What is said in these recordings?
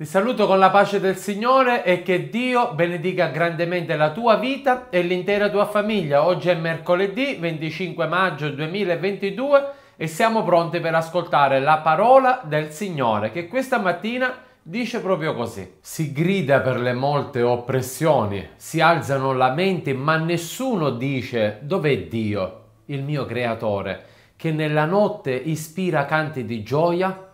Ti saluto con la pace del Signore e che Dio benedica grandemente la tua vita e l'intera tua famiglia. Oggi è mercoledì 25 maggio 2022 e siamo pronti per ascoltare la parola del Signore che questa mattina dice proprio così. Si grida per le molte oppressioni, si alzano lamenti, ma nessuno dice dov'è Dio, il mio creatore, che nella notte ispira canti di gioia?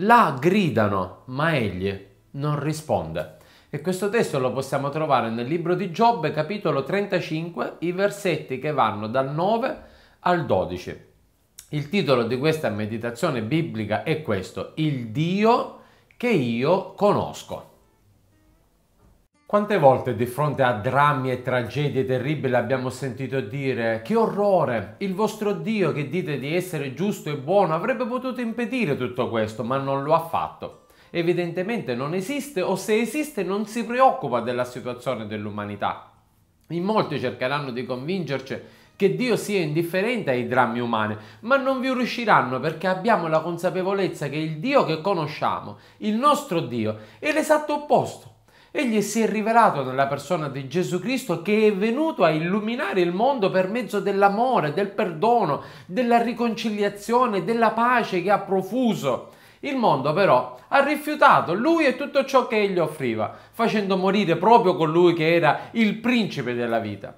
Là gridano, ma egli non risponde. E questo testo lo possiamo trovare nel libro di Giobbe, capitolo 35, i versetti che vanno dal 9 al 12. Il titolo di questa meditazione biblica è questo, Il Dio che io conosco. Quante volte di fronte a drammi e tragedie terribili abbiamo sentito dire che orrore, il vostro Dio che dite di essere giusto e buono avrebbe potuto impedire tutto questo, ma non lo ha fatto evidentemente non esiste o se esiste non si preoccupa della situazione dell'umanità. In molti cercheranno di convincerci che Dio sia indifferente ai drammi umani, ma non vi riusciranno perché abbiamo la consapevolezza che il Dio che conosciamo, il nostro Dio, è l'esatto opposto. Egli si è rivelato nella persona di Gesù Cristo che è venuto a illuminare il mondo per mezzo dell'amore, del perdono, della riconciliazione, della pace che ha profuso il mondo però ha rifiutato lui e tutto ciò che egli offriva, facendo morire proprio colui che era il principe della vita.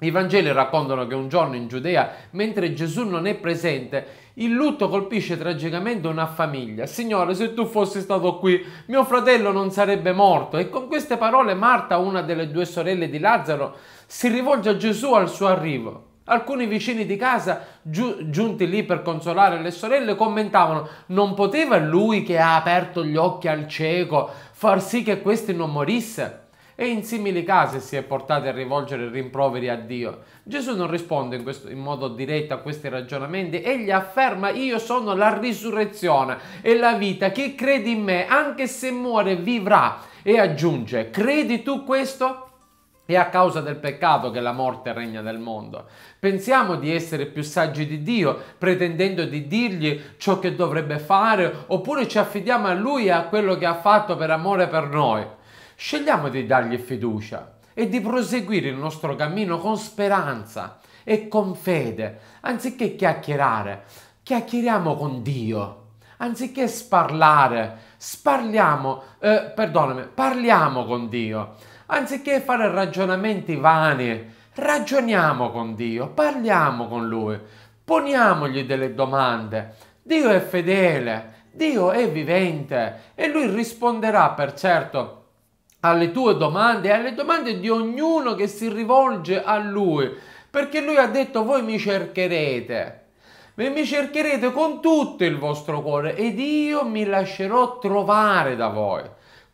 I Vangeli raccontano che un giorno in Giudea, mentre Gesù non è presente, il lutto colpisce tragicamente una famiglia. Signore, se tu fossi stato qui, mio fratello non sarebbe morto. E con queste parole Marta, una delle due sorelle di Lazzaro, si rivolge a Gesù al suo arrivo. Alcuni vicini di casa, giu- giunti lì per consolare le sorelle, commentavano: Non poteva lui che ha aperto gli occhi al cieco far sì che questi non morisse? E in simili casi si è portati a rivolgere rimproveri a Dio. Gesù non risponde in, questo, in modo diretto a questi ragionamenti, egli afferma: Io sono la risurrezione e la vita. Chi crede in me, anche se muore, vivrà. E aggiunge: Credi tu questo? È a causa del peccato che la morte regna nel mondo. Pensiamo di essere più saggi di Dio, pretendendo di dirgli ciò che dovrebbe fare, oppure ci affidiamo a Lui e a quello che ha fatto per amore per noi. Scegliamo di dargli fiducia e di proseguire il nostro cammino con speranza e con fede, anziché chiacchierare, chiacchieriamo con Dio anziché sparlare, sparliamo, eh, perdonami, parliamo con Dio. Anziché fare ragionamenti vani, ragioniamo con Dio, parliamo con Lui, poniamogli delle domande. Dio è fedele, Dio è vivente e Lui risponderà per certo alle tue domande e alle domande di ognuno che si rivolge a Lui, perché Lui ha detto voi mi cercherete. E mi cercherete con tutto il vostro cuore ed io mi lascerò trovare da voi.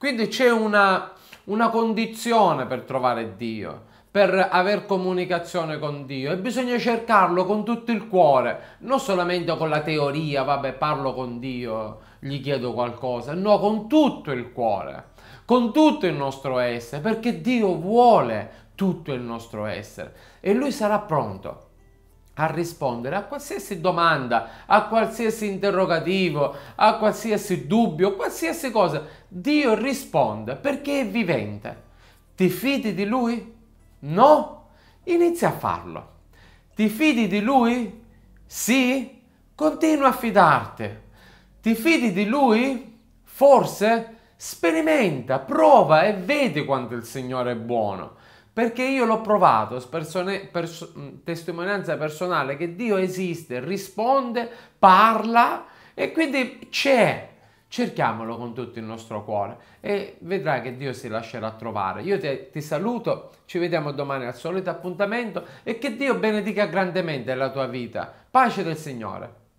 Quindi c'è una, una condizione per trovare Dio per aver comunicazione con Dio e bisogna cercarlo con tutto il cuore, non solamente con la teoria, vabbè parlo con Dio, gli chiedo qualcosa, no, con tutto il cuore, con tutto il nostro essere, perché Dio vuole tutto il nostro essere e Lui sarà pronto a rispondere a qualsiasi domanda, a qualsiasi interrogativo, a qualsiasi dubbio, qualsiasi cosa. Dio risponde perché è vivente. Ti fidi di Lui? No? Inizia a farlo. Ti fidi di Lui? Sì? Continua a fidarti. Ti fidi di Lui? Forse? Sperimenta, prova e vedi quanto il Signore è buono. Perché io l'ho provato, persone, perso, testimonianza personale, che Dio esiste, risponde, parla e quindi c'è. Cerchiamolo con tutto il nostro cuore e vedrai che Dio si lascerà trovare. Io ti, ti saluto, ci vediamo domani al solito appuntamento e che Dio benedica grandemente la tua vita. Pace del Signore.